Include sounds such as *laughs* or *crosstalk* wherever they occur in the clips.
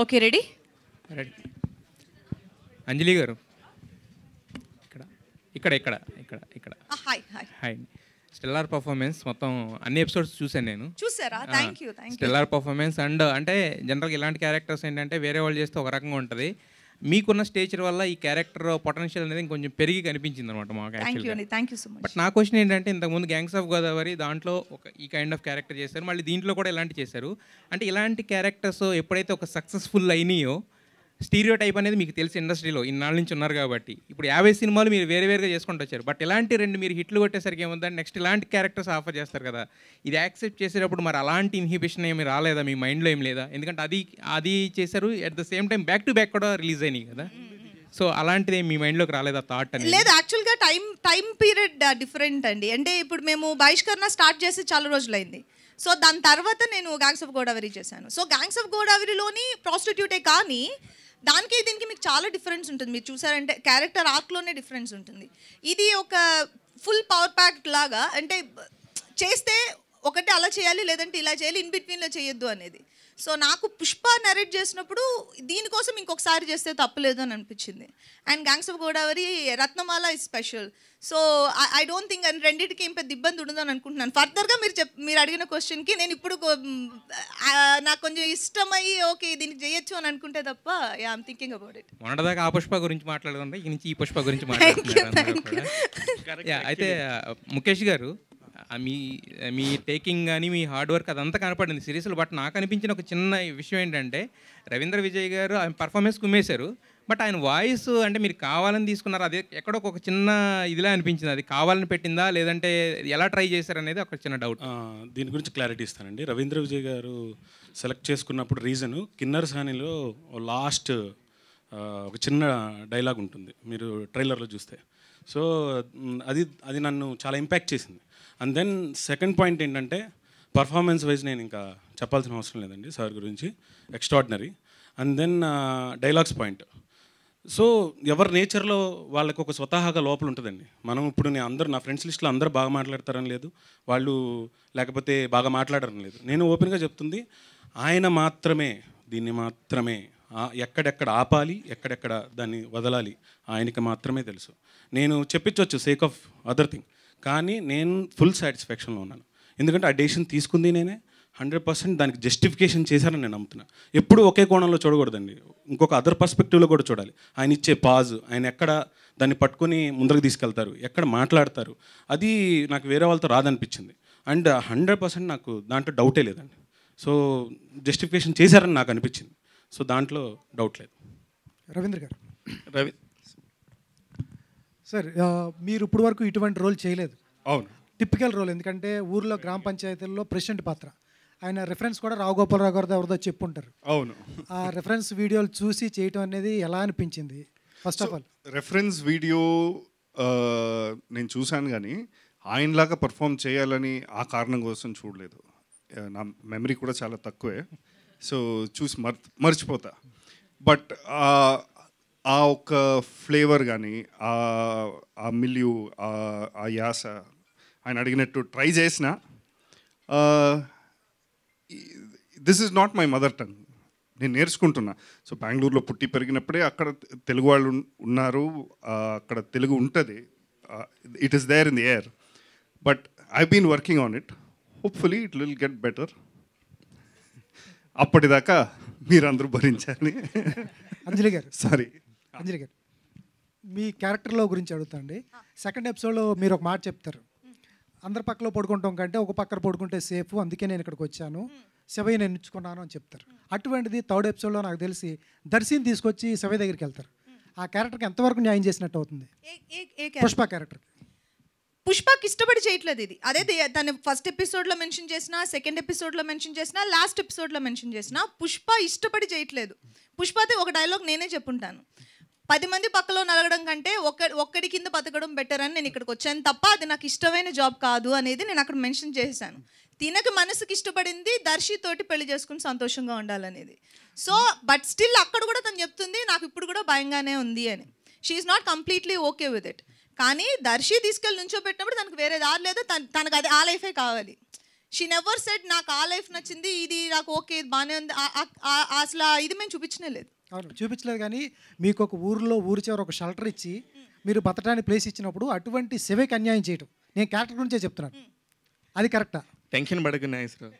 Okay ready ready అంజలి గారు ఇక్కడ ఇక్కడ ఇక్కడ ఇక్కడ ఇక్కడ hi hi hi stellar performance మొత్తం అన్ని ఎపిసోడ్స్ చూశాను నేను చూసారా thank you thank stellar performance and అంటే జనరల్గా ఇలాంటి క్యారెక్టర్స్ ఏంటంటే వేరే వాళ్ళు చేస్తే ఒక రకంగా ఉంటుంది మీకున్న స్టేచర్ వల్ల ఈ క్యారెక్టర్ పొటెన్షియల్ అనేది కొంచెం పెరిగి కనిపించింది అనమాట మాకు థ్యాంక్ యూ బట్ నా క్వశ్చన్ ఏంటంటే ఇంతకుముందు గ్యాంగ్స్ ఆఫ్ గోదావరి దాంట్లో ఒక ఈ కైండ్ ఆఫ్ క్యారెక్టర్ చేశారు మళ్ళీ దీంట్లో కూడా ఇలాంటి చేశారు అంటే ఇలాంటి క్యారెక్టర్స్ ఎప్పుడైతే ఒక సక్సెస్ఫుల్ అయినాయో స్టీరియో టైప్ అనేది మీకు తెలిసి ఇండస్ట్రీలో ఇన్నాళ్ళ నుంచి ఉన్నారు కాబట్టి ఇప్పుడు యాభై సినిమాలు మీరు వేరే వేరుగా చేసుకుంటూ వచ్చారు బట్ ఇలాంటి రెండు మీరు హిట్లు కొట్టేసరికి ఏముందంటే నెక్స్ట్ ఇలాంటి క్యారెక్టర్స్ ఆఫర్ చేస్తారు కదా ఇది యాక్సెప్ట్ చేసేటప్పుడు మరి అలాంటి ఇన్హిబిషన్ ఏమి రాలేదా మీ మైండ్లో ఏం లేదా ఎందుకంటే అది అది చేశారు at the same time back to back కూడా రిలీజ్ అయినాయి కదా సో అలాంటిది మీ మైండ్లోకి రాలేదా థాట్ అని లేదు యాక్చువల్గా టైం టైం పీరియడ్ డిఫరెంట్ అండి అంటే ఇప్పుడు మేము బహిష్కరణ స్టార్ట్ చేసి చాలా రోజులైంది సో దాని తర్వాత నేను గ్యాంగ్స్ ఆఫ్ గోదావరి చేశాను సో గ్యాంగ్స్ ఆఫ్ గోదావరిలోని ప్రాస్టిట్యూటే కానీ దానికి దీనికి మీకు చాలా డిఫరెన్స్ ఉంటుంది మీరు చూసారంటే క్యారెక్టర్ ఆర్క్లోనే డిఫరెన్స్ ఉంటుంది ఇది ఒక ఫుల్ పవర్ ప్యాక్ లాగా అంటే చేస్తే ఒకటి అలా చేయాలి లేదంటే ఇలా చేయాలి ఇన్ బిట్వీన్లో చేయొద్దు అనేది సో నాకు పుష్ప నరేట్ చేసినప్పుడు దీనికోసం ఇంకొకసారి చేస్తే తప్పలేదు అని అనిపించింది and gangs of Godavari Ratnamala is special so I don't think అని రెండింటికి ఏం పెద్ద ఇబ్బంది ఉండదని అనుకుంటున్నాను ఫర్దర్గా మీరు చెప్ మీరు అడిగిన క్వశ్చన్కి నేను ఇప్పుడు నాకు కొంచెం ఇష్టమయ్యి ఓకే దీనికి చేయొచ్చు అని అనుకుంటే తప్ప యా థింకింగ్ అబౌట్ ఇట్ మొన్నటిదాకా ఆ పుష్ప గురించి మాట్లాడుకుంటే ఈ నుంచి ఈ పుష్ప గురించి అయితే ముఖేష్ గారు మీ మీ టేకింగ్ కానీ మీ హార్డ్ వర్క్ అదంతా కనపడింది సిరీస్లో బట్ నాకు అనిపించిన ఒక చిన్న విషయం ఏంటంటే రవీంద్ర విజయ్ గారు ఆయన పర్ఫార్మెన్స్ కుమ్మేశారు బట్ ఆయన వాయిస్ అంటే మీరు కావాలని తీసుకున్నారు అదే ఎక్కడో ఒక చిన్న ఇదిలా అనిపించింది అది కావాలని పెట్టిందా లేదంటే ఎలా ట్రై చేశారనేది ఒక చిన్న డౌట్ దీని గురించి క్లారిటీ ఇస్తానండి రవీంద్ర విజయ్ గారు సెలెక్ట్ చేసుకున్నప్పుడు రీజను కిన్నర్ సానిలో లాస్ట్ ఒక చిన్న డైలాగ్ ఉంటుంది మీరు ట్రైలర్లో చూస్తే సో అది అది నన్ను చాలా ఇంపాక్ట్ చేసింది అండ్ దెన్ సెకండ్ పాయింట్ ఏంటంటే పర్ఫార్మెన్స్ వైజ్ నేను ఇంకా చెప్పాల్సిన అవసరం లేదండి సార్ గురించి extraordinary and then dialogues point so ఎవరి నేచర్లో వాళ్ళకు ఒక స్వతహాగా లోపల ఉంటుందండి మనం ఇప్పుడు నేను అందరు నా ఫ్రెండ్స్ లిస్ట్లో అందరూ బాగా మాట్లాడతారని లేదు వాళ్ళు లేకపోతే బాగా మాట్లాడరని లేదు నేను ఓపెన్గా చెప్తుంది ఆయన మాత్రమే దీన్ని మాత్రమే ఎక్కడెక్కడ ఆపాలి ఎక్కడెక్కడ దాన్ని వదలాలి ఆయనకి మాత్రమే తెలుసు నేను చెప్పించవచ్చు సేక్ ఆఫ్ అదర్ థింగ్ కానీ నేను ఫుల్ సాటిస్ఫాక్షన్లో ఉన్నాను ఎందుకంటే ఆ డెసిషన్ తీసుకుంది నేనే హండ్రెడ్ పర్సెంట్ దానికి జస్టిఫికేషన్ చేశారని నేను నమ్ముతున్నా ఎప్పుడు ఒకే కోణంలో చూడకూడదండి ఇంకొక అదర్ పర్స్పెక్టివ్లో కూడా చూడాలి ఆయన ఇచ్చే పాజ్ ఆయన ఎక్కడ దాన్ని పట్టుకొని ముందరకు తీసుకెళ్తారు ఎక్కడ మాట్లాడతారు అది నాకు వేరే వాళ్ళతో రాదనిపించింది అండ్ హండ్రెడ్ పర్సెంట్ నాకు దాంట్లో డౌటే లేదండి సో జస్టిఫికేషన్ చేశారని నాకు అనిపించింది సో దాంట్లో డౌట్ లేదు రవీంద్ర గారు రవి సార్ మీరు ఇప్పుడు వరకు ఇటువంటి రోల్ చేయలేదు అవును టిపికల్ రోల్ ఎందుకంటే ఊర్లో గ్రామ పంచాయతీల్లో ప్రెసిడెంట్ పాత్ర ఆయన రెఫరెన్స్ కూడా రావు గోపాలరావు గారు ఎవరిదో చెప్పుంటారు అవును ఆ రెఫరెన్స్ వీడియోలు చూసి చేయటం అనేది ఎలా అనిపించింది first of all reference video నేను చూశాను కానీ ఆయనలాగా పర్ఫామ్ చేయాలని ఆ కారణం కోసం చూడలేదు నా మెమరీ కూడా చాలా తక్కువే సో చూసి మర్ మర్చిపోతా బట్ ఆ ఒక్క ఫ్లేవర్ కానీ ఆ మిల్యు ఆ యాస ఆయన అడిగినట్టు ట్రై చేసిన this is not my mother tongue నేను నేర్చుకుంటున్నా సో బెంగళూరులో పుట్టి పెరిగినప్పుడే అక్కడ తెలుగు వాళ్ళు ఉన్నారు అక్కడ తెలుగు ఉంటుంది it is there in the air but I been working on it hopefully it will get better అప్పటిదాకా మీరందరూ భరించాలి అంజలి గారు సారీ అంజలి గారు మీ క్యారెక్టర్లో గురించి అడుగుతాండి సెకండ్ ఎపిసోడ్లో మీరు ఒక మాట చెప్తారు అందరి పక్కలో పడుకుంటాం కంటే ఒక పక్కన పడుకుంటే సేఫ్ అందుకే నేను ఇక్కడికి వచ్చాను శివయ్య నేను ఇచ్చుకున్నాను అని చెప్తారు అటువంటిది థర్డ్ ఎపిసోడ్లో నాకు తెలిసి దర్శిని తీసుకొచ్చి శివయ్య దగ్గరికి వెళ్తారు ఆ క్యారెక్టర్కి ఎంతవరకు న్యాయం చేసినట్టు అవుతుంది పుష్ప క్యారెక్టర్ పుష్పకి ఇష్టపడి చేయట్లేదు ఇది అదే తను ఫస్ట్ ఎపిసోడ్లో మెన్షన్ చేసిన సెకండ్ ఎపిసోడ్లో మెన్షన్ చేసిన లాస్ట్ ఎపిసోడ్లో మెన్షన్ చేసిన పుష్ప ఇష్టపడి చేయట్లేదు పుష్పతే ఒక డైలాగ్ నేనే చెప్పుంటాను పది మంది పక్కలో నలగడం కంటే ఒక్క ఒక్కడి కింద బతకడం బెటర్ అని నేను ఇక్కడికి వచ్చాను తప్ప అది నాకు ఇష్టమైన జాబ్ కాదు అనేది నేను అక్కడ మెన్షన్ చేశాను తినక మనసుకి ఇష్టపడింది దర్శితోటి పెళ్లి చేసుకుని సంతోషంగా ఉండాలనేది సో బట్ స్టిల్ అక్కడ కూడా తను చెప్తుంది నాకు ఇప్పుడు కూడా భయంగానే ఉంది అని she's not completely okay with it కానీ దర్శి తీసుకెళ్ళి నుంచో పెట్టినప్పుడు తనకు వేరే దారి లేదు తనకు అది ఆ లైఫే కావాలి షీ నెవర్ సెట్ నాకు ఆ లైఫ్ నచ్చింది ఇది నాకు ఓకే బాగానే ఉంది అసలు ఇది మేము లేదు అవును చూపించలేదు కానీ మీకు ఒక ఊరిలో ఊరి చివర ఒక షెల్టర్ ఇచ్చి మీరు బతటానికి ప్లేస్ ఇచ్చినప్పుడు అటువంటి సెవెక్ అన్యాయం చేయటం నేను క్యారెక్టర్ గురించే చెప్తున్నాను అది కరెక్టా టెన్షన్ పడకు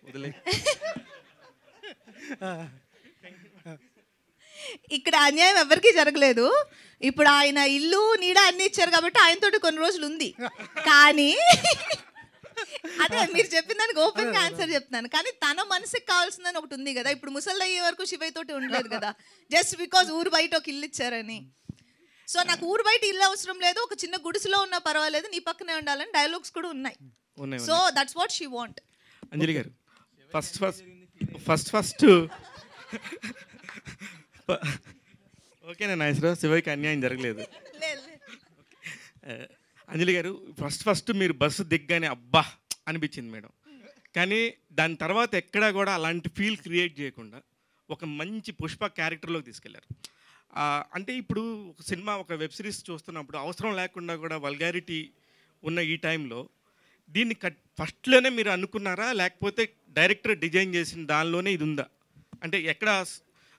వదిలే ఇక్కడ అన్యాయం ఎవరికి జరగలేదు ఇప్పుడు ఆయన ఇల్లు నీడ అన్ని ఇచ్చారు కాబట్టి ఆయనతోటి కొన్ని రోజులు ఉంది కానీ అదే మీరు చెప్పిన దానికి ఓపెన్ గా ఆన్సర్ చెప్తున్నాను కానీ తన మనసుకి కావాల్సిందని ఒకటి ఉంది కదా ఇప్పుడు ముసలి అయ్యే వరకు శివయ్య తోటి ఉండలేదు కదా జస్ట్ బికాజ్ ఊరు బయట ఒక ఇల్లు ఇచ్చారని సో నాకు ఊరు బయట ఇల్లు అవసరం లేదు ఒక చిన్న గుడిసెలో ఉన్నా పర్వాలేదు నీ పక్కనే ఉండాలని డైలాగ్స్ కూడా ఉన్నాయి so that's what she want Anjali garu first first first first ఓకేనా నాయసరావు శివయ్యకి అన్యాయం జరగలేదు *laughs* లేదు అంజలి గారు ఫస్ట్ ఫస్ట్ మీరు బస్సు దిగ్గానే అబ్బా అనిపించింది మేడం కానీ దాని తర్వాత ఎక్కడా కూడా అలాంటి ఫీల్ క్రియేట్ చేయకుండా ఒక మంచి పుష్ప క్యారెక్టర్లోకి తీసుకెళ్లారు అంటే ఇప్పుడు ఒక సినిమా ఒక వెబ్ సిరీస్ చూస్తున్నప్పుడు అవసరం లేకుండా కూడా వల్గారిటీ ఉన్న ఈ టైంలో దీన్ని కట్ ఫస్ట్లోనే మీరు అనుకున్నారా లేకపోతే డైరెక్టర్ డిజైన్ చేసిన దానిలోనే ఇది ఉందా అంటే ఎక్కడ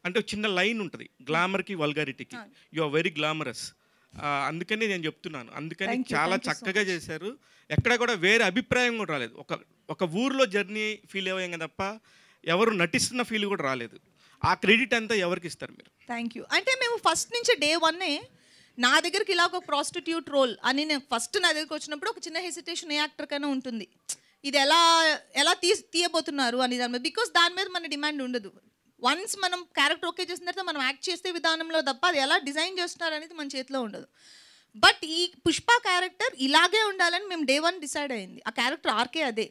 అంటే చిన్న లైన్ ఉంటుంది గ్లామర్కి వల్గారిటీకి యు ఆర్ వెరీ గ్లామరస్ అందుకనే నేను చెప్తున్నాను అందుకని చాలా చక్కగా చేశారు ఎక్కడ కూడా వేరే అభిప్రాయం కూడా రాలేదు ఒక ఒక ఊర్లో జర్నీ ఫీల్ అయ్యాం తప్ప ఎవరు నటిస్తున్న ఫీల్ కూడా రాలేదు ఆ క్రెడిట్ అంతా ఎవరికి ఇస్తారు మీరు థ్యాంక్ యూ అంటే మేము ఫస్ట్ నుంచి డే వన్నే నా దగ్గరికి ఇలా ఒక ప్రాస్టిట్యూట్ రోల్ అని నేను ఫస్ట్ నా దగ్గరికి వచ్చినప్పుడు ఒక చిన్న హెసిటేషన్ ఏ యాక్టర్కైనా ఉంటుంది ఇది ఎలా ఎలా తీ తీయబోతున్నారు అని దాని మీద బికాస్ దాని మీద మన డిమాండ్ ఉండదు వన్స్ మనం క్యారెక్టర్ ఓకే చేసిన తర్వాత మనం యాక్ట్ చేసే విధానంలో తప్ప అది ఎలా డిజైన్ చేస్తున్నారు అనేది మన చేతిలో ఉండదు బట్ ఈ పుష్ప క్యారెక్టర్ ఇలాగే ఉండాలని మేము డే వన్ డిసైడ్ అయింది ఆ క్యారెక్టర్ ఆర్కే అదే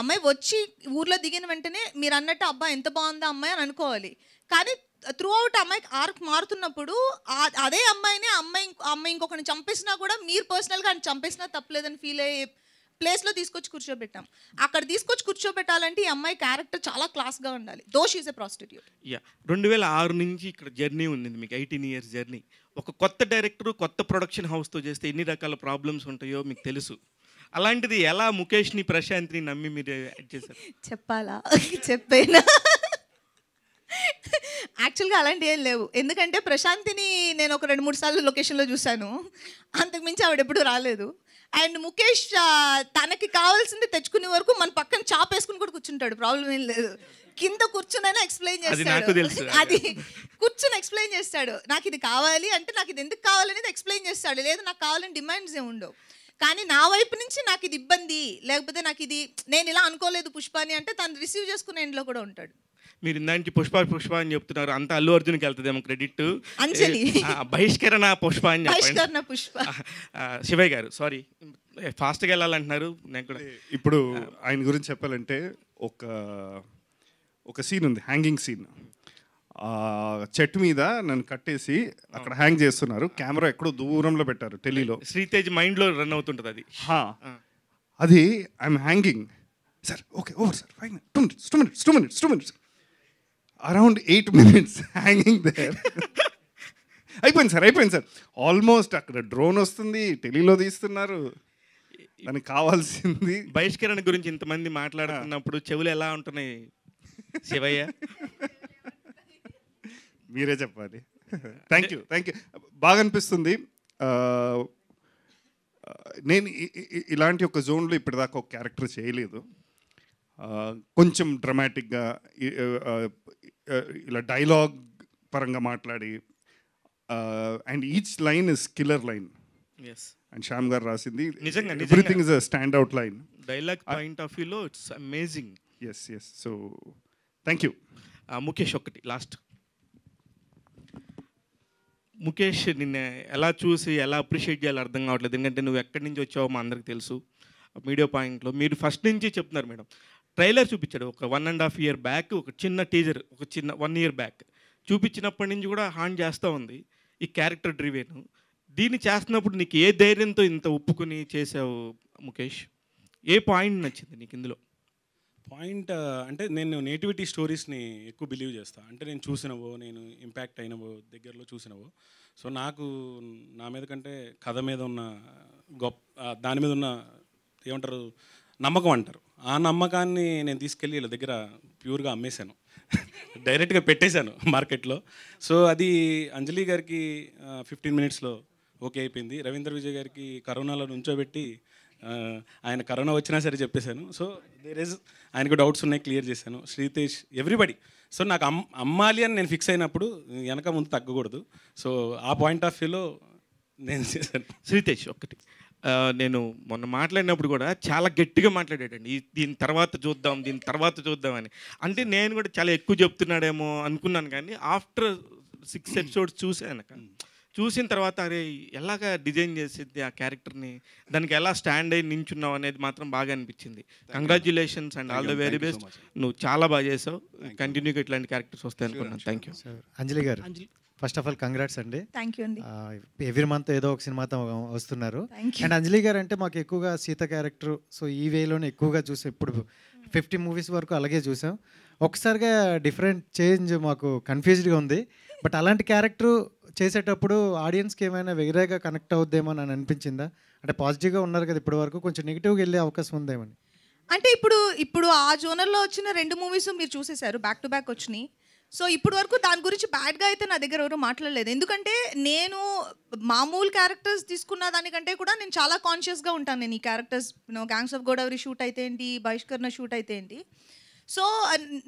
అమ్మాయి వచ్చి ఊర్లో దిగిన వెంటనే మీరు అన్నట్టు అబ్బాయి ఎంత బాగుందా అమ్మాయి అని అనుకోవాలి కానీ త్రూ అవుట్ అమ్మాయికి ఆర్క్ మారుతున్నప్పుడు అదే అమ్మాయిని అమ్మాయి అమ్మాయి ఇంకొకరిని చంపేసినా కూడా మీరు పర్సనల్గా చంపేసినా తప్పలేదని ఫీల్ అయ్యే ప్లేస్లో తీసుకొచ్చి కూర్చోబెట్టాం అక్కడ తీసుకొచ్చి కూర్చోబెట్టాలంటే ఈ అమ్మాయి క్యారెక్టర్ చాలా క్లాస్గా ఉండాలి though she is a prostitute yeah రెండు వేల ఆరు నుంచి ఇక్కడ జర్నీ ఉంది మీకు ఎయిటీన్ ఇయర్స్ జర్నీ ఒక కొత్త డైరెక్టర్ కొత్త ప్రొడక్షన్ హౌస్తో చేస్తే ఎన్ని రకాల ప్రాబ్లమ్స్ ఉంటాయో మీకు తెలుసు అలాంటిది ఎలా ముఖేష్ని ప్రశాంత్ని నమ్మి మీరు చేశారు చెప్పాలా చెప్పేనా యాక్చువల్గా అలాంటివి ఏం లేవు ఎందుకంటే ప్రశాంతిని నేను ఒక రెండు మూడు సార్లు లొకేషన్లో చూశాను అంతకుమించి ఆవిడ ఎప్పుడు రాలేదు అండ్ ముఖేష్ తనకి కావాల్సింది తెచ్చుకునే వరకు మన పక్కన చాపేసుకుని కూడా కూర్చుంటాడు ప్రాబ్లం ఏం లేదు కింద కూర్చునైనా ఎక్స్ప్లెయిన్ చేస్తాడు *laughs* అది కూర్చుని ఎక్స్ప్లెయిన్ చేస్తాడు నాకు ఇది కావాలి అంటే నాకు ఇది ఎందుకు కావాలనేది ఎక్స్ప్లెయిన్ చేస్తాడు లేదు నాకు కావాలని డిమాండ్స్ ఏమి ఉండవు కానీ నా వైపు నుంచి నాకు ఇది ఇబ్బంది లేకపోతే నాకు ఇది నేను ఇలా అనుకోలేదు పుష్పాని అంటే తను రిసీవ్ చేసుకునే ఇంట్లో కూడా ఉంటాడు మీరు ఇందానికి పుష్ప పుష్ప అని చెప్తున్నారు అంత అల్లు అర్జున్కి వెళ్తుందేమో క్రెడిట్ అంజలి బహిష్కరణ పుష్ప అని చెప్పండి పుష్ప శివయ్య గారు సారీ ఫాస్ట్గా వెళ్ళాలంటున్నారు నేను కూడా ఇప్పుడు ఆయన గురించి చెప్పాలంటే ఒక ఒక సీన్ ఉంది హ్యాంగింగ్ సీన్ చెట్టు మీద నన్ను కట్టేసి అక్కడ హ్యాంగ్ చేస్తున్నారు కెమెరా ఎక్కడో దూరంలో పెట్టారు ఢిల్లీలో శ్రీతేజ్ మైండ్లో రన్ అవుతుంటుంది అది అది I'm hanging sir okay over sir fine two minutes two minutes two minutes two minutes around eight minutes hanging there అయిపోయింది సార్ అయిపోయింది సార్ ఆల్మోస్ట్ అక్కడ డ్రోన్ వస్తుంది టెలీలో తీస్తున్నారు దానికి కావాల్సింది బహిష్కరణ గురించి ఇంతమంది మాట్లాడుతున్నప్పుడు చెవులు ఎలా ఉంటున్నాయి శివయ్య మీరే చెప్పాలి థ్యాంక్ యూ థ్యాంక్ యూ బాగా అనిపిస్తుంది నేను ఇలాంటి ఒక జోన్లో ఇప్పటిదాకా ఒక క్యారెక్టర్ చేయలేదు కొంచెం డ్రమాటిక్గా ఇలా డైలాగ్ పరంగా మాట్లాడి and each line is killer line and Shyam garu రాసింది నిజంగా everything is stand out line dialogue point of వ్యూలో it's amazing yes yes so thank you Mukesh ఒకటి లాస్ట్ ముఖేష్ నిన్న ఎలా చూసి ఎలా అప్రిషియేట్ చేయాలో అర్థం కావట్లేదు ఎందుకంటే నువ్వు ఎక్కడి నుంచి వచ్చావో మా అందరికి తెలుసు మీడియా పాయింట్లో మీరు ఫస్ట్ నుంచి చెప్తున్నారు మేడం ట్రైలర్ చూపించాడు ఒక one and half year back ఒక చిన్న టీజర్ ఒక చిన్న వన్ ఇయర్ బ్యాక్ చూపించినప్పటి నుంచి కూడా హాన్ చేస్తూ ఉంది ఈ క్యారెక్టర్ డ్రివేను దీన్ని చేస్తున్నప్పుడు నీకు ఏ ధైర్యంతో ఇంత ఒప్పుకుని చేసావు ముఖేష్ ఏ పాయింట్ నచ్చింది నీకు ఇందులో పాయింట్ uh, అంటే నేను నేటివిటీ స్టోరీస్ని ఎక్కువ బిలీవ్ చేస్తాను అంటే నేను చూసినవో నేను ఇంపాక్ట్ అయినవో దగ్గరలో చూసినవో సో నాకు నా మీద కంటే కథ మీద ఉన్న గొప్ప దాని మీద ఉన్న ఏమంటారు నమ్మకం అంటారు ఆ నమ్మకాన్ని నేను తీసుకెళ్ళి వీళ్ళ దగ్గర ప్యూర్గా అమ్మేశాను డైరెక్ట్గా పెట్టేశాను మార్కెట్లో సో అది అంజలి గారికి ఫిఫ్టీన్ మినిట్స్లో ఓకే అయిపోయింది రవీంద్ర విజయ్ గారికి కరోనాలో నుంచోబెట్టి ఆయన కరోనా వచ్చినా సరే చెప్పేశాను సో దేర్ ఇస్ ఆయనకు డౌట్స్ ఉన్నాయి క్లియర్ చేశాను శ్రీతేష్ ఎవ్రీబడి సో నాకు అమ్ అమ్మాలి అని నేను ఫిక్స్ అయినప్పుడు వెనక ముందు తగ్గకూడదు సో ఆ పాయింట్ ఆఫ్ వ్యూలో నేను చేశాను శ్రీతేష్ ఒకటి నేను మొన్న మాట్లాడినప్పుడు కూడా చాలా గట్టిగా మాట్లాడాడండి దీని తర్వాత చూద్దాం దీని తర్వాత చూద్దామని అంటే నేను కూడా చాలా ఎక్కువ చెప్తున్నాడేమో అనుకున్నాను కానీ ఆఫ్టర్ సిక్స్ ఎపిసోడ్స్ చూశాను చూసిన తర్వాత అరే ఎలాగ డిజైన్ చేసింది ఆ క్యారెక్టర్ని దానికి ఎలా స్టాండ్ అయ్యి నించున్నావు అనేది మాత్రం బాగా అనిపించింది congratulations and all the very best నువ్వు చాలా బాగా చేసావు కంటిన్యూగా ఇట్లాంటి క్యారెక్టర్స్ వస్తాయి అనుకున్నాను thank you Anjali garu first of all congrats అండి థ్యాంక్ యూ అండి ఎవ్రీ మంత్ ఏదో ఒక సినిమాతో వస్తున్నారు అండ్ అంజలి గారు అంటే మాకు ఎక్కువగా సీత క్యారెక్టర్ సో ఈ వేలోనే ఎక్కువగా చూసాం ఇప్పుడు hmm. ఫిఫ్టీ మూవీస్ వరకు అలాగే చూసాం ఒకసారిగా డిఫరెంట్ చేంజ్ మాకు కన్ఫ్యూజ్డ్గా ఉంది బట్ అలాంటి క్యారెక్టర్ చేసేటప్పుడు ఆడియన్స్కి ఏమైనా వేరేగా కనెక్ట్ అవుద్దేమో అని అనిపించిందా అంటే పాజిటివ్గా ఉన్నారు కదా ఇప్పటి వరకు కొంచెం నెగిటివ్గా వెళ్ళే అవకాశం ఉందేమని అంటే ఇప్పుడు ఇప్పుడు ఆ జోనర్లో వచ్చిన రెండు మూవీస్ మీరు చూసేశారు బ్యాక్ టు బ్యాక్ వచ్చినాయి సో ఇప్పుడు వరకు దాని గురించి బ్యాడ్గా అయితే నా దగ్గర ఎవరు మాట్లాడలేదు ఎందుకంటే నేను మామూలు క్యారెక్టర్స్ తీసుకున్న దానికంటే కూడా నేను చాలా కాన్షియస్గా ఉంటాను నేను ఈ characters gangs of Godavari shoot అయితే ఏంటి బహిష్కరణ షూట్ అయితే ఏంటి సో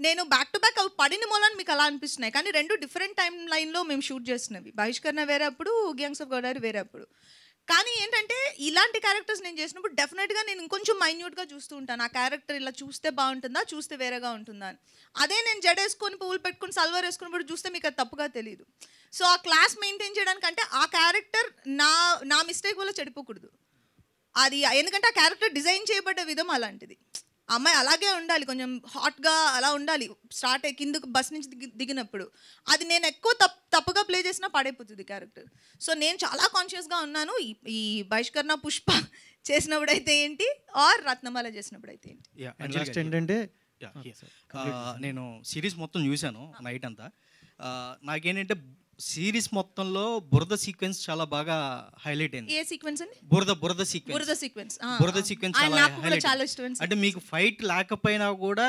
నేను బ్యాక్ టు బ్యాక్ అవి పడిన మూలని మీకు అలా అనిపిస్తున్నాయి కానీ రెండు డిఫరెంట్ టైం లైన్లో మేము షూట్ చేస్తున్నవి బహిష్కరణ వేరే అప్పుడు గ్యాంగ్స్ ఆఫ్ గోదావరి వేరే అప్పుడు కానీ ఏంటంటే ఇలాంటి క్యారెక్టర్స్ నేను చేసినప్పుడు డెఫినెట్గా నేను ఇంకొంచెం మైన్యూట్గా చూస్తూ ఉంటాను ఆ క్యారెక్టర్ ఇలా చూస్తే బాగుంటుందా చూస్తే వేరేగా ఉంటుందా అని అదే నేను జడేసుకొని పువ్వులు పెట్టుకుని సల్వార్ వేసుకున్నప్పుడు చూస్తే మీకు అది తప్పుగా తెలియదు సో ఆ క్లాస్ మెయింటైన్ చేయడానికంటే ఆ క్యారెక్టర్ నా నా మిస్టేక్ వల్ల చెడిపోకూడదు అది ఎందుకంటే ఆ క్యారెక్టర్ డిజైన్ చేయబడ్డ విధం అలాంటిది అమ్మాయి అలాగే ఉండాలి కొంచెం హాట్గా అలా ఉండాలి స్టార్ట్ అయ్యి కిందకు బస్ నుంచి దిగినప్పుడు అది నేను ఎక్కువ తప్ తప్పుగా ప్లే చేసినా పడైపోతుంది క్యారెక్టర్ సో నేను చాలా కాన్షియస్గా ఉన్నాను ఈ బహిష్కరణ పుష్ప *laughs* చేసినప్పుడైతే ఏంటి ఆర్ రత్నమాల చేసినప్పుడు అయితే ఏంటి ఏంటంటే ah, uh, నేను సిరీస్ మొత్తం చూశాను నైట్ అంతా uh, నాకేంటంటే సిరీస్ మొత్తంలో బురద సీక్వెన్స్ చాలా బాగా హైలైట్ అయింది ఏ సీక్వెన్స్ అండి బురద బురద సీక్వెన్స్ బురద సీక్వెన్స్ బురద సీక్వెన్స్ చాలా ఇష్టం అంటే మీకు ఫైట్ లేకపోయినా కూడా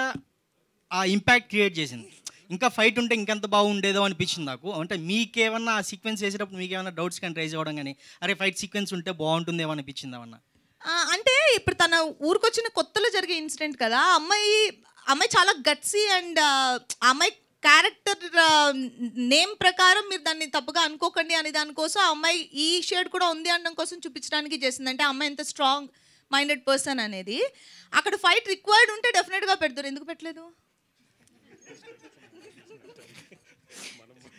ఆ ఇంపాక్ట్ క్రియేట్ చేసింది ఇంకా ఫైట్ ఉంటే ఇంకెంత బాగుండేదో అనిపించింది నాకు అంటే మీకేమన్నా ఆ సీక్వెన్స్ మీకు ఏమైనా డౌట్స్ కానీ రైజ్ అవ్వడం కానీ అరే ఫైట్ సీక్వెన్స్ ఉంటే బాగుంటుందేమో అనిపించింది ఏమన్నా అంటే ఇప్పుడు తన ఊరికొచ్చిన కొత్తలో జరిగే ఇన్సిడెంట్ కదా అమ్మాయి అమ్మాయి చాలా గట్సీ అండ్ అమ్మాయి క్యారెక్టర్ నేమ్ ప్రకారం మీరు దాన్ని తప్పుగా అనుకోకండి అనే దానికోసం ఆ అమ్మాయి ఈ షేడ్ కూడా ఉంది అనడం కోసం చూపించడానికి చేసింది అంటే అమ్మాయి ఎంత స్ట్రాంగ్ మైండెడ్ పర్సన్ అనేది అక్కడ ఫైట్ రిక్వైర్డ్ ఉంటే డెఫినెట్గా పెడతారు ఎందుకు పెట్టలేదు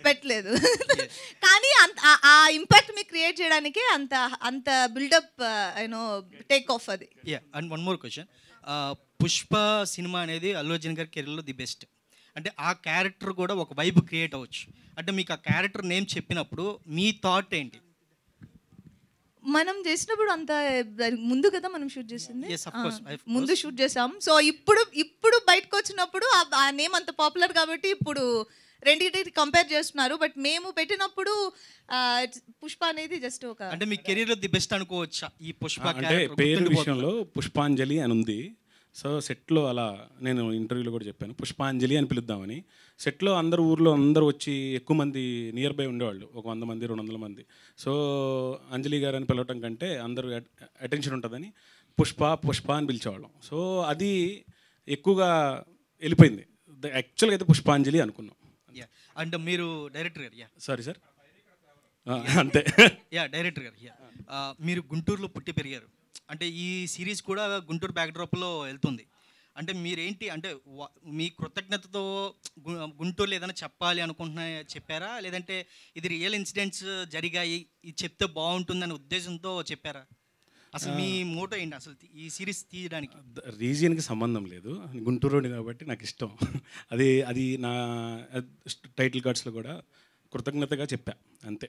పెట్టలేదు కానీ అంత ఆ ఇంపాక్ట్ మీకు క్రియేట్ చేయడానికి అంత అంత బిల్డప్ యూనో టేక్ ఆఫ్ అది and one more question Pushpa సినిమా అనేది అల్లు అర్జున్ గారి కెరీర్లో ది బెస్ట్ అంటే ఆ క్యారెక్టర్ కూడా ఒక వైబ్ క్రియేట్ అవ్వచ్చు అంటే మీకు ఆ క్యారెక్టర్ నేమ్ చెప్పినప్పుడు మీ థాట్ ఏంటి మనం చేసినప్పుడు అంత ముందు కదా మనం షూట్ చేసింది ముందు షూట్ చేసాం సో ఇప్పుడు ఇప్పుడు బయటకు వచ్చినప్పుడు ఆ నేమ్ అంత పాపులర్ కాబట్టి ఇప్పుడు రెండింటికి కంపేర్ చేస్తున్నారు బట్ మేము పెట్టినప్పుడు పుష్ప అనేది జస్ట్ ఒక అంటే మీ కెరీర్ ది బెస్ట్ అనుకోవచ్చా ఈ పుష్ప అంటే పేరు విషయంలో పుష్పాంజలి అని ఉంది సో సెట్లో అలా నేను ఇంటర్వ్యూలో కూడా చెప్పాను పుష్పాంజలి అని పిలుద్దామని సెట్లో అందరు ఊర్లో అందరు వచ్చి ఎక్కువ మంది నియర్ బై ఉండేవాళ్ళు ఒక వంద మంది రెండు వందల మంది సో అంజలి గారు అని పిలవటం కంటే అందరూ అటెన్షన్ ఉంటుందని పుష్ప పుష్ప అని పిలిచేవాళ్ళం సో అది ఎక్కువగా వెళ్ళిపోయింది యాక్చువల్గా అయితే పుష్పాంజలి అనుకున్నాం అండ్ మీరు డైరెక్టర్ గారు సారీ సార్ అంతే యా డైరెక్టర్ గారు మీరు గుంటూరులో పుట్టి పెరిగారు అంటే ఈ సిరీస్ కూడా గుంటూరు బ్యాక్డ్రాప్లో వెళ్తుంది అంటే మీరేంటి అంటే మీ కృతజ్ఞతతో గుంటూరులో ఏదైనా చెప్పాలి అనుకుంటున్నా చెప్పారా లేదంటే ఇది రియల్ ఇన్సిడెంట్స్ జరిగాయి ఇది చెప్తే అనే ఉద్దేశంతో చెప్పారా అసలు మీ మోటో ఏంటి అసలు ఈ సిరీస్ తీయడానికి రీజియన్కి సంబంధం లేదు గుంటూరు కాబట్టి నాకు ఇష్టం *laughs* అది అది నా టైటిల్ కార్డ్స్లో కూడా కృతజ్ఞతగా చెప్పా అంతే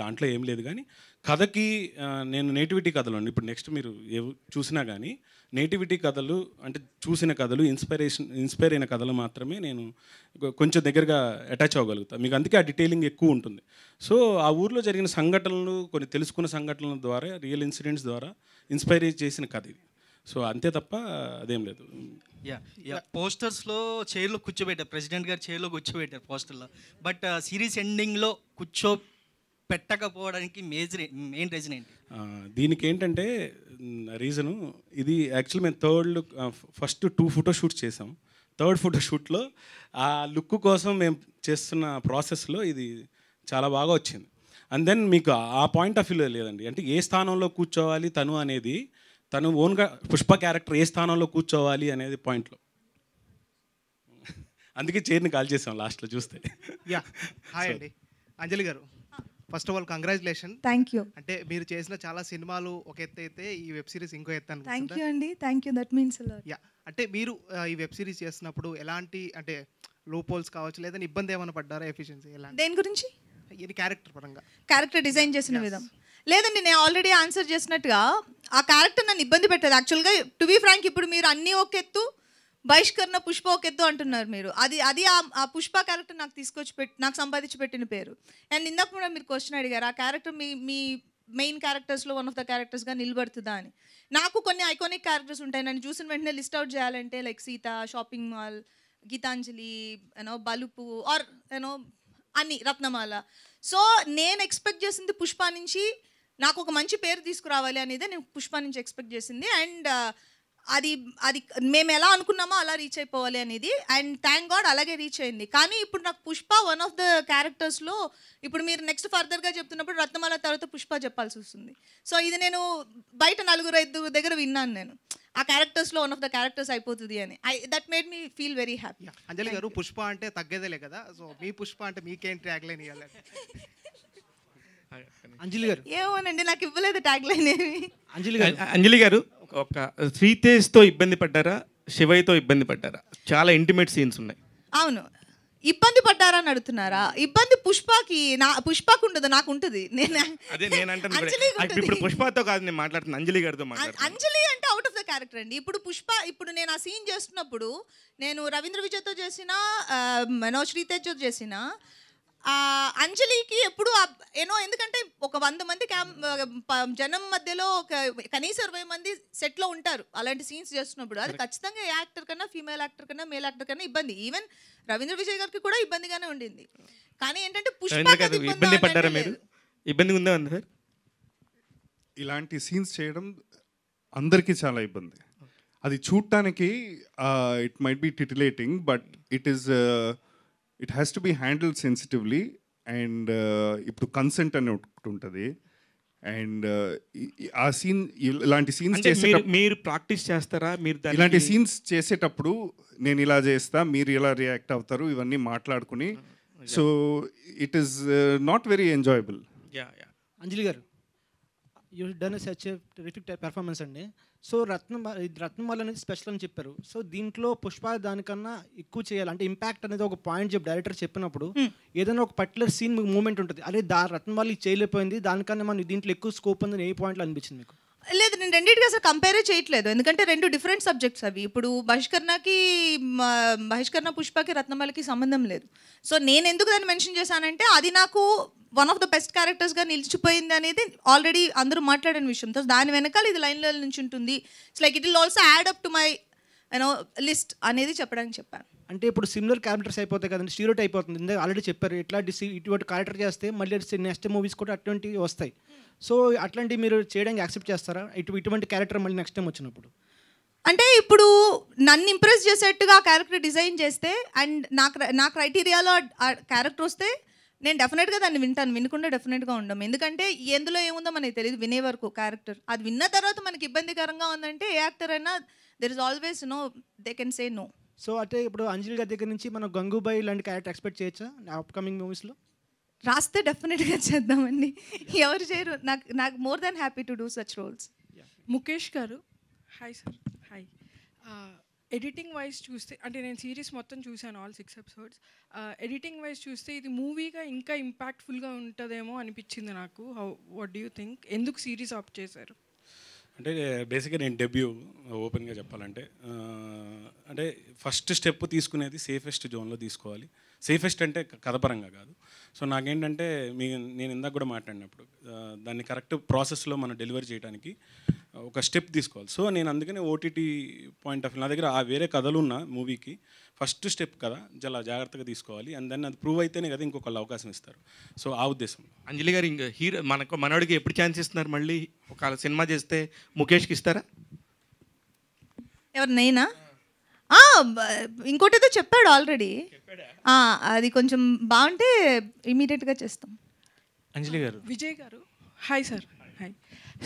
దాంట్లో ఏం లేదు కానీ కథకి నేను నేటివిటీ కథలు అండి ఇప్పుడు నెక్స్ట్ మీరు ఏ చూసినా కానీ నేటివిటీ కథలు అంటే చూసిన కథలు ఇన్స్పైరేషన్ ఇన్స్పైర్ అయిన కథలు మాత్రమే నేను కొంచెం దగ్గరగా అటాచ్ అవ్వగలుగుతాను మీకు అందుకే ఆ డిటైలింగ్ ఎక్కువ ఉంటుంది సో ఆ ఊర్లో జరిగిన సంఘటనలు కొన్ని తెలుసుకున్న సంఘటనల ద్వారా రియల్ ఇన్సిడెంట్స్ ద్వారా ఇన్స్పైర్ చేసిన కథ ఇది సో అంతే తప్ప అదేం లేదు యా యా పోస్టర్స్లో చైర్లో కూర్చోబెట్టారు ప్రెసిడెంట్ గారు చైర్లో కూర్చోబెట్టారు పోస్టర్లో బట్ సిరీస్ ఎండింగ్లో కూర్చో పెట్టకపోవడానికి మేజర్ మెయిన్ రీజన్ ఏంటి దీనికి ఏంటంటే రీజను ఇది యాక్చువల్ మేము third look first two photo shoots చేసాం థర్డ్ ఫోటో షూట్లో ఆ లుక్ కోసం మేము చేస్తున్న ప్రాసెస్లో ఇది చాలా బాగా వచ్చింది అండ్ దెన్ మీకు ఆ పాయింట్ ఆఫ్ వ్యూలో లేదండి అంటే ఏ స్థానంలో కూర్చోవాలి తను అనేది తను ఓన్గా పుష్ప క్యారెక్టర్ ఏ స్థానంలో కూర్చోవాలి అనేది పాయింట్లో అందుకే చైర్ని కాల్ చేసాం లాస్ట్లో చూస్తే యా హాయ్ అండి Anjali garu first of all congratulation thank you అంటే మీరు చేసిన చాలా సినిమాలు ఒక ఎత్తు అయితే ఈ వెబ్ సిరీస్ ఇంకో ఎత్తు థ్యాంక్ యూ అండి thank you that means yeah అంటే మీరు ఈ వెబ్ సిరీస్ చేసినప్పుడు ఎలాంటి అంటే లోపోల్స్ కావచ్చు లేదని ఇబ్బంది ఏమైనా పడ్డారా ఎఫిషియన్సీ ఎలా దేని గురించి ఇది క్యారెక్టర్ పరంగా క్యారెక్టర్ డిజైన్ చేసిన విధం లేదండి నేను ఆల్రెడీ ఆన్సర్ చేసినట్టుగా ఆ క్యారెక్టర్ నన్ను ఇబ్బంది పెట్టదు యాక్చువల్గా టు బీ ఫ్రాంక్ ఇప్పుడు మీరు అన్నీ ఒక ఎత్తు బహిష్కరణ పుష్ప ఒక ఎత్తు అంటున్నారు మీరు అది అది ఆ పుష్ప క్యారెక్టర్ నాకు తీసుకొచ్చి పెట్టి నాకు సంపాదించి పెట్టిన పేరు అండ్ ఇందాక కూడా మీరు క్వశ్చన్ అడిగారు ఆ క్యారెక్టర్ మీ మీ మెయిన్ క్యారెక్టర్స్లో వన్ ఆఫ్ ద క్యారెక్టర్స్గా నిలబడుతుందా అని నాకు కొన్ని ఐకానిక్ క్యారెక్టర్స్ ఉంటాయి నన్ను చూసిన వెంటనే లిస్ట్ అవుట్ చేయాలంటే like Seetha shopping mall Geethanjali you know Balupu or you know అని రత్నమాల సో నేను ఎక్స్పెక్ట్ చేసింది పుష్ప నుంచి నాకు ఒక మంచి పేరు తీసుకురావాలి అనేది నేను పుష్ప నుంచి ఎక్స్పెక్ట్ చేసింది అండ్ అది అది మేము ఎలా అనుకున్నామో అలా రీచ్ అయిపోవాలి అనేది అండ్ థ్యాంక్ గాడ్ అలాగే రీచ్ అయింది కానీ ఇప్పుడు నాకు పుష్ప వన్ ఆఫ్ ద క్యారెక్టర్స్లో ఇప్పుడు మీరు నెక్స్ట్ ఫర్దర్గా చెప్తున్నప్పుడు రత్నమాల తర్వాత పుష్ప చెప్పాల్సి వస్తుంది సో ఇది నేను బయట నలుగురు ఐదు దగ్గర విన్నాను నేను ఆ క్యారెక్టర్స్లో వన్ ఆఫ్ ద క్యారెక్టర్స్ అయిపోతుంది అని I that made me feel very happy Anjali garu Pushpa అంటే తగ్గేదేలే కదా సో మీ పుష్ప అంటే మీకేం ట్యాగ్ లైన్ ఇవ్వాలి అంజలి గారు ఏమోనండి నాకు ఇవ్వలేదు ట్యాగ్ లైన్ అంజలి గారు అంజలి గారు ఒక శ్రీతేజ్తో ఇబ్బంది పడ్డారా శివయ్యతో ఇబ్బంది పడ్డారా చాలా ఇంటిమేట్ సీన్స్ ఉన్నాయి అవును ఇబ్బంది పడ్డారా అని అడుగుతున్నారా ఇబ్బంది పుష్పకి నా పుష్పకు ఉండదు నాకు ఉంటుంది నేను అదే నేను పుష్పతో కాదు నేను మాట్లాడుతున్నా అంజలి గారితో అంజలి అంటే అవుట్ ఆఫ్ ద క్యారెక్టర్ అండి ఇప్పుడు పుష్ప ఇప్పుడు నేను ఆ సీన్ చేస్తున్నప్పుడు నేను రవీంద్ర విజయ్తో చేసిన మనోజ్ శ్రీతేజ్తో చేసిన అంజలికి ఎప్పుడు ఏనో ఎందుకంటే ఒక వంద మంది క్యామ్ జనం మధ్యలో ఒక కనీసం ఇరవై మంది సెట్లో ఉంటారు అలాంటి సీన్స్ చేస్తున్నప్పుడు అది ఖచ్చితంగా ఏ యాక్టర్ కన్నా ఫీమేల్ యాక్టర్ కన్నా మేల్ యాక్టర్ కన్నా ఇబ్బంది ఈవెన్ రవీంద్ర విజయ్ గారికి కూడా ఇబ్బందిగానే ఉండింది కానీ ఏంటంటే ఇబ్బంది ఇబ్బంది ఉందా ఇలాంటి సీన్స్ చేయడం అందరికీ చాలా ఇబ్బంది అది చూడటానికి it might be titillating but it is it has to be handle sensitively and ఇప్పుడు కన్సెంట్ అని ఒకటి ఉంటుంది అండ్ uh, ఆ సీన్ ఇలాంటి సీన్స్ చేసే మీరు ప్రాక్టీస్ చేస్తారా మీరు ఇలాంటి సీన్స్ చేసేటప్పుడు నేను ఇలా చేస్తా మీరు ఇలా రియాక్ట్ అవుతారు ఇవన్నీ మాట్లాడుకుని so it is not very enjoyable Anjali garu you done such performance అండి సో రత్నం రత్నమాల అనేది స్పెషల్ అని చెప్పారు సో దీంట్లో పుష్ప దానికన్నా ఎక్కువ చేయాలి అంటే ఇంపాక్ట్ అనేది ఒక పాయింట్ చెప్పి డైరెక్టర్ చెప్పినప్పుడు ఏదైనా ఒక పర్టికులర్ సీన్ మూమెంట్ ఉంటుంది అరే దా రత్నమాలి చేయలేకపోయింది దానికన్నా మనం దీంట్లో ఎక్కువ స్కోప్ ఉందని ఏ పాయింట్లో అనిపించింది మీకు లేదు నేను రెండింటికి అసలు కంపేరే చేయట్లేదు ఎందుకంటే రెండు డిఫరెంట్ సబ్జెక్ట్స్ అవి ఇప్పుడు బహిష్కరణకి బహిష్కరణ పుష్పకి రత్నమలకి సంబంధం లేదు సో నేను ఎందుకు దాన్ని మెన్షన్ చేశానంటే అది నాకు వన్ ఆఫ్ ద బెస్ట్ క్యారెక్టర్స్గా నిలిచిపోయింది అనేది ఆల్రెడీ అందరూ మాట్లాడిన విషయం దాని వెనకాల ఇది లైన్లో నుంచి ఉంటుంది it's like it will also add up to my and list అనేది చెప్పడానికి చెప్పాను అంటే ఇప్పుడు సిమిలర్ క్యారెక్టర్స్ అయిపోతాయి కదండి స్టీరోట్ అయిపోతుంది ఇందాక ఆల్రెడీ చెప్పారు ఇట్లాంటి డిసి ఇటువంటి క్యారెక్టర్ చేస్తే మళ్ళీ నెక్స్ట్ మూవీస్ కూడా అటువంటివి వస్తాయి సో అట్లాంటివి మీరు చేయడానికి యాక్సెప్ట్ చేస్తారా ఇటు ఇటువంటి క్యారెక్టర్ మళ్ళీ నెక్స్ట్ టైం వచ్చినప్పుడు అంటే ఇప్పుడు నన్ను ఇంప్రెస్ చేసేట్టుగా ఆ క్యారెక్టర్ డిజైన్ చేస్తే అండ్ నా నా క్రైటీరియాలో ఆ క్యారెక్టర్ వస్తే నేను డెఫినెట్గా దాన్ని వింటాను వినకుండా డెఫినెట్గా ఉండం ఎందుకంటే ఎందులో ఏముందో మనకి తెలియదు వినే వరకు క్యారెక్టర్ అది విన్న తర్వాత మనకి ఇబ్బందికరంగా ఉందంటే ఏ యాక్టర్ అయినా there is always no they can say no so అంటే ఇప్పుడు అంజలి గారి దగ్గర నుంచి మనం గంగూబాయి లాంటి క్యారెక్టర్ ఎక్స్పెక్ట్ చేయొచ్చా అప్కమింగ్ మూవీస్లో రాస్తే డెఫినెట్గా చేద్దామండి ఎవరు చేయరు నాకు నాకు more than happy to do such roles Mukesh garu hi sir hi editing wise చూస్తే అంటే నేను సిరీస్ మొత్తం చూశాను all six episodes editing wise చూస్తే ఇది మూవీగా ఇంకా ఇంపాక్ట్ఫుల్గా ఉంటుందేమో అనిపించింది నాకు హౌ వాట్ డూ థింక్ ఎందుకు సిరీస్ ఆప్ చేశారు అంటే బేసిక్గా నేను డెబ్యూ ఓపెన్గా చెప్పాలంటే అంటే ఫస్ట్ స్టెప్ తీసుకునేది సేఫెస్ట్ జోన్లో తీసుకోవాలి సేఫెస్ట్ అంటే కథపరంగా కాదు సో నాకేంటంటే మీ నేను ఇందాక కూడా మాట్లాడినప్పుడు దాన్ని కరెక్ట్ ప్రాసెస్లో మనం డెలివరీ చేయడానికి ఒక స్టెప్ తీసుకోవాలి సో నేను అందుకనే ఓటీటీ పాయింట్ ఆఫ్ నా దగ్గర ఆ వేరే కథలు ఉన్న మూవీకి ఫస్ట్ స్టెప్ కదా చాలా జాగ్రత్తగా తీసుకోవాలి అండ్ దాన్ని అది ప్రూవ్ అయితేనే కదా ఇంకొకళ్ళు అవకాశం ఇస్తారు సో ఆ ఉద్దేశం అంజలి గారు ఇంకా హీరో మనకు మనోడికి ఎప్పుడు ఛాన్స్ ఇస్తున్నారు మళ్ళీ ఒక సినిమా చేస్తే ముఖేష్కి ఇస్తారా ఎవరినైనా నేనా ఇంకోటి చెప్పాడు ఆల్రెడీ అది కొంచెం బాగుంటే ఇమీడియట్గా చేస్తాం అంజలి garu Vijay garu hi sir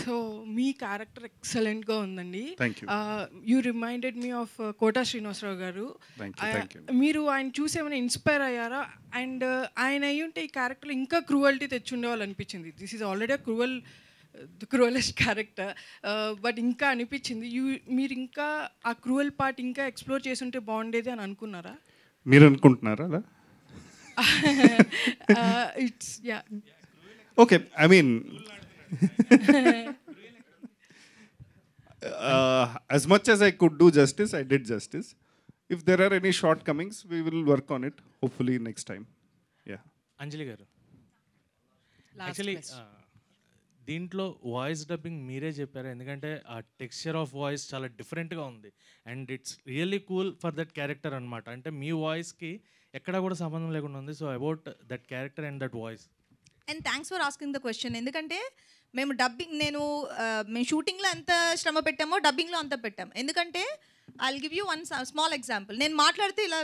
so మీ క్యారెక్టర్ ఎక్సలెంట్గా ఉందండి you reminded me of uh, Kota Srinivasarao garu మీరు ఆయన చూసి ఏమైనా ఇన్స్పైర్ అయ్యారా అండ్ uh, ఆయన అయ్యి ఉంటే ఈ క్యారెక్టర్ ఇంకా క్రూవల్టీ తెచ్చుండేవాళ్ళు అనిపించింది this is already cruel cruelest character uh, but ఇంకా అనిపించింది యూ మీరు ఇంకా ఆ క్రూవల్ పార్ట్ ఇంకా ఎక్స్ప్లోర్ చేసుంటే బాగుండేది అని అనుకున్నారా మీరు అనుకుంటున్నారా అలా it's yeah okay I mean uh, as much as I could do justice, I did justice. If there are any shortcomings, we will work on it. Hopefully next time. Yeah. Anjali garu. Actually uh, దీంట్లో voice dubbing మీరే చెప్పారు ఎందుకంటే ఆ texture of voice చాలా డిఫరెంట్గా ఉంది and it's really cool for that character అనమాట అంటే మీ వాయిస్కి ఎక్కడ కూడా సంబంధం లేకుండా ఉంది so about that character and that voice and thanks for asking the question ఎందుకంటే మేము డబ్బింగ్ నేను మేము షూటింగ్లో ఎంత శ్రమ పెట్టామో డబ్బింగ్లో అంత పెట్టాం ఎందుకంటే I give you one small example నేను మాట్లాడితే ఇలా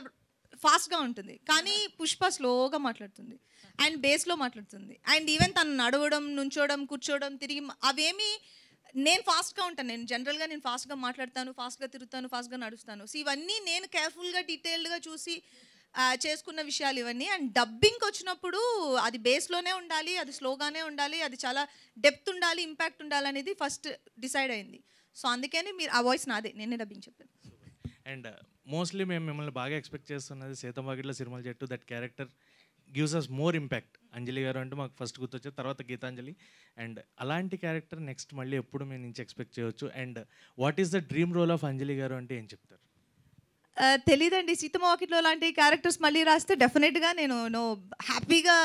ఫాస్ట్గా ఉంటుంది కానీ పుష్ప స్లోగా మాట్లాడుతుంది అండ్ బేస్లో మాట్లాడుతుంది అండ్ ఈవెన్ తను నడవడం నుంచోవడం కూర్చోవడం తిరిగి అవేమీ నేను ఫాస్ట్గా ఉంటాను నేను జనరల్గా నేను ఫాస్ట్గా మాట్లాడతాను ఫాస్ట్గా తిరుగుతాను ఫాస్ట్గా నడుస్తాను సో ఇవన్నీ నేను కేర్ఫుల్గా డీటెయిల్డ్గా చూసి చేసుకున్న విషయాలు ఇవన్నీ అండ్ డబ్బింగ్కి వచ్చినప్పుడు అది బేస్లోనే ఉండాలి అది స్లోగానే ఉండాలి అది చాలా డెప్త్ ఉండాలి ఇంపాక్ట్ ఉండాలి అనేది ఫస్ట్ డిసైడ్ అయింది సో అందుకని మీరు ఆ వాయిస్ నాదే నేనే డబ్బింగ్ చెప్పాను అండ్ మోస్ట్లీ మేము మిమ్మల్ని బాగా ఎక్స్పెక్ట్ చేస్తున్నది సీతంబాగిట్ల సిరిమల జట్టు that character gives us more impact Anjali garu అంటే మాకు ఫస్ట్ గుర్తొచ్చేది తర్వాత గీతాంజలి అండ్ అలాంటి క్యారెక్టర్ నెక్స్ట్ మళ్ళీ ఎప్పుడు మేము నుంచి ఎక్స్పెక్ట్ చేయవచ్చు and what is the dream role of Anjali garu అంటే ఏం చెప్తారు తెలీదండి వాకిట్లో లాంటి క్యారెక్టర్స్ మళ్ళీ రాస్తే డెఫినెట్గా నేను నో హ్యాపీగా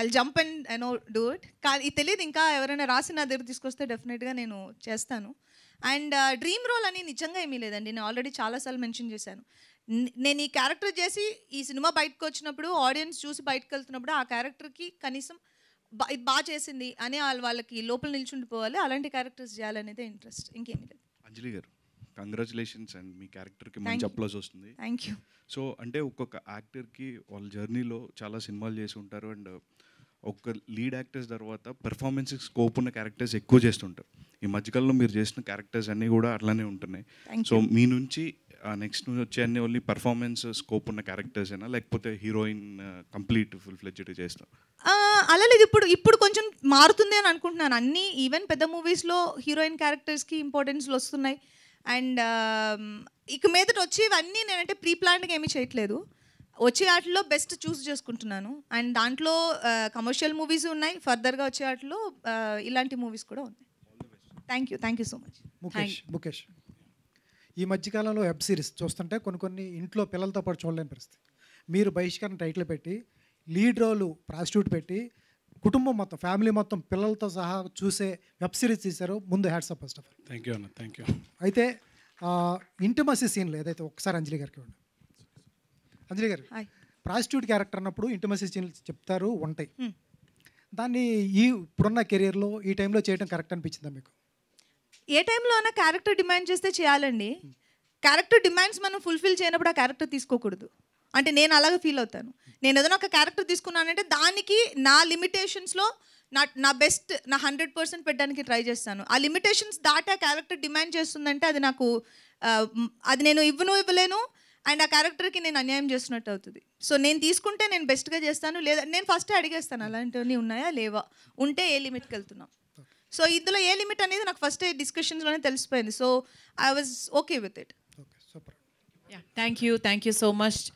I jump and I know do it కానీ తెలియదు ఇంకా ఎవరైనా రాసి నా దగ్గర తీసుకొస్తే డెఫినెట్గా నేను చేస్తాను అండ్ డ్రీమ్ రోల్ అని నిజంగా ఏమీ లేదండి నేను ఆల్రెడీ చాలాసార్లు మెన్షన్ చేశాను నేను ఈ క్యారెక్టర్ చేసి ఈ సినిమా బయటకు వచ్చినప్పుడు ఆడియన్స్ చూసి బయటకు వెళ్తున్నప్పుడు ఆ క్యారెక్టర్కి కనీసం ఇది బాగా చేసింది అని వాళ్ళకి లోపల నిల్చుండిపోవాలి అలాంటి క్యారెక్టర్స్ చేయాలనేదే ఇంట్రెస్ట్ ఇంకేమీ లేదు అంజలి గారు కంగ్రాచులేషన్స్ అండ్ మీ క్యారెక్టర్కి మంచి అప్లోజ్ వస్తుంది థ్యాంక్ యూ సో అంటే ఒక్కొక్క యాక్టర్కి వాళ్ళ జర్నీలో చాలా సినిమాలు చేసి ఉంటారు అండ్ ఒక లీడ్ యాక్టర్స్ తర్వాత పెర్ఫార్మెన్స్కి స్కోప్ ఉన్న క్యారెక్టర్స్ ఎక్కువ చేస్తుంటారు ఈ మధ్యకాలంలో మీరు చేసిన క్యారెక్టర్స్ అన్నీ కూడా అట్లానే ఉంటున్నాయి సో మీ నుంచి నెక్స్ట్ నుంచి వచ్చే అన్ని ఓన్లీ పర్ఫార్మెన్స్ స్కోప్ ఉన్న క్యారెక్టర్స్ అయినా లేకపోతే హీరోయిన్ కంప్లీట్ ఫుల్ ఫ్లెడ్జ్డ్ చేస్తాం అలా లేదు ఇప్పుడు ఇప్పుడు కొంచెం మారుతుంది అని అనుకుంటున్నాను అన్నీ ఈవెన్ పెద్ద మూవీస్లో హీరోయిన్ క్యారెక్టర్స్కి ఇంపార్టెన్స్లు వస్తున్నాయి అండ్ ఇక మీదట వచ్చి ఇవన్నీ నేనంటే ప్రీ ప్లాన్డ్గా ఏమీ చేయట్లేదు వచ్చే ఆటల్లో బెస్ట్ చూస్ చేసుకుంటున్నాను అండ్ దాంట్లో కమర్షియల్ మూవీస్ ఉన్నాయి ఫర్దర్గా వచ్చే ఆటలో ఇలాంటి మూవీస్ కూడా ఉన్నాయి thank you thank you so much Mukesh Mukesh ఈ మధ్యకాలంలో వెబ్ సిరీస్ చూస్తుంటే కొన్ని కొన్ని ఇంట్లో పిల్లలతో పాటు చూడలేని పరిస్థితి మీరు బహిష్కరణ టైటిల్ పెట్టి లీడ్ రోలు ప్రాస్టిట్యూట్ పెట్టి కుటుంబం మొత్తం ఫ్యామిలీ మొత్తం పిల్లలతో సహా చూసే వెబ్ సిరీస్ తీశారు ముందు hats off first of all thank you అన్న థ్యాంక్ యూ అయితే ఇంటిమసీ సీన్లు ఏదైతే ఒకసారి అంజలి గారికి ఇవ్వండి అంజలి గారు ప్రాస్టిట్యూట్ క్యారెక్టర్ అన్నప్పుడు ఇంటిమసీ సీన్లు చెప్తారు ఉంటాయి hmm. దాన్ని ఈ ఇప్పుడున్న కెరియర్లో ఈ టైంలో చేయడం కరెక్ట్ అనిపించిందా మీకు ఏ టైంలో అన్న క్యారెక్టర్ డిమాండ్ చేస్తే చేయాలండి క్యారెక్టర్ డిమాండ్స్ మనం ఫుల్ఫిల్ చేయనప్పుడు ఆ క్యారెక్టర్ తీసుకోకూడదు అంటే నేను అలాగే ఫీల్ అవుతాను నేను ఏదైనా ఒక క్యారెక్టర్ తీసుకున్నానంటే దానికి నా లిమిటేషన్స్లో నా నా బెస్ట్ నా హండ్రెడ్ పర్సెంట్ పెట్టడానికి ట్రై చేస్తాను ఆ లిమిటేషన్స్ దాటి ఆ క్యారెక్టర్ డిమాండ్ చేస్తుందంటే అది నాకు అది నేను ఇవ్వను ఇవ్వలేను అండ్ ఆ క్యారెక్టర్కి నేను అన్యాయం చేసినట్టు అవుతుంది సో నేను తీసుకుంటే నేను బెస్ట్గా చేస్తాను లేదా నేను ఫస్టే అడిగేస్తాను అలాంటివన్నీ ఉన్నాయా లేవా ఉంటే ఏ లిమిట్కి వెళ్తున్నాం సో ఇందులో ఏ లిమిట్ అనేది నాకు ఫస్ట్ డిస్కషన్స్లోనే తెలిసిపోయింది so I was okay with it thank you thank you so much